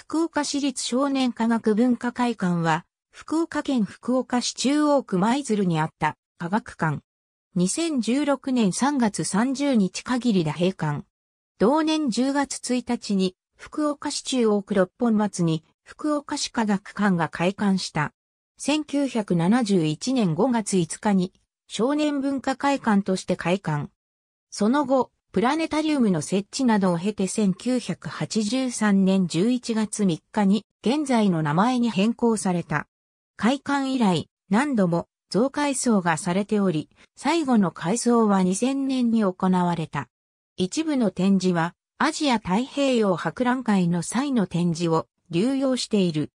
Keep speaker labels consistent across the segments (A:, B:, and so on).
A: 福岡市立少年科学文化会館は、福岡県福岡市中央区舞鶴にあった科学館。2016年3月30日限りで閉館。同年10月1日に、福岡市中央区六本松に、福岡市科学館が開館した。1971年5月5日に、少年文化会館として開館。その後、プラネタリウムの設置などを経て1983年11月3日に現在の名前に変更された。開館以来何度も増改装がされており、最後の改装は2000年に行われた。一部の展示はアジア太平洋博覧会の際の展示を流用している。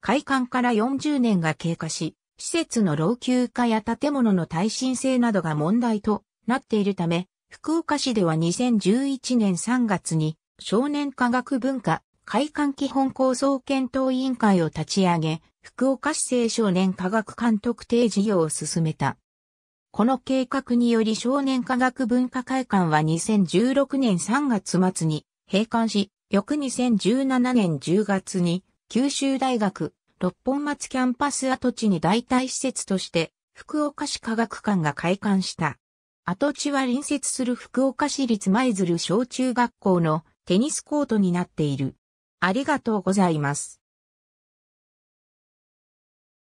A: 開館から40年が経過し、施設の老朽化や建物の耐震性などが問題となっているため、福岡市では2011年3月に少年科学文化会館基本構想検討委員会を立ち上げ、福岡市青少年科学館特定事業を進めた。この計画により少年科学文化会館は2016年3月末に閉館し、翌2017年10月に九州大学六本松キャンパス跡地に代替施設として福岡市科学館が開館した。跡地は隣接する福岡市立舞鶴小中学校のテニスコートになっている。ありがとうございます。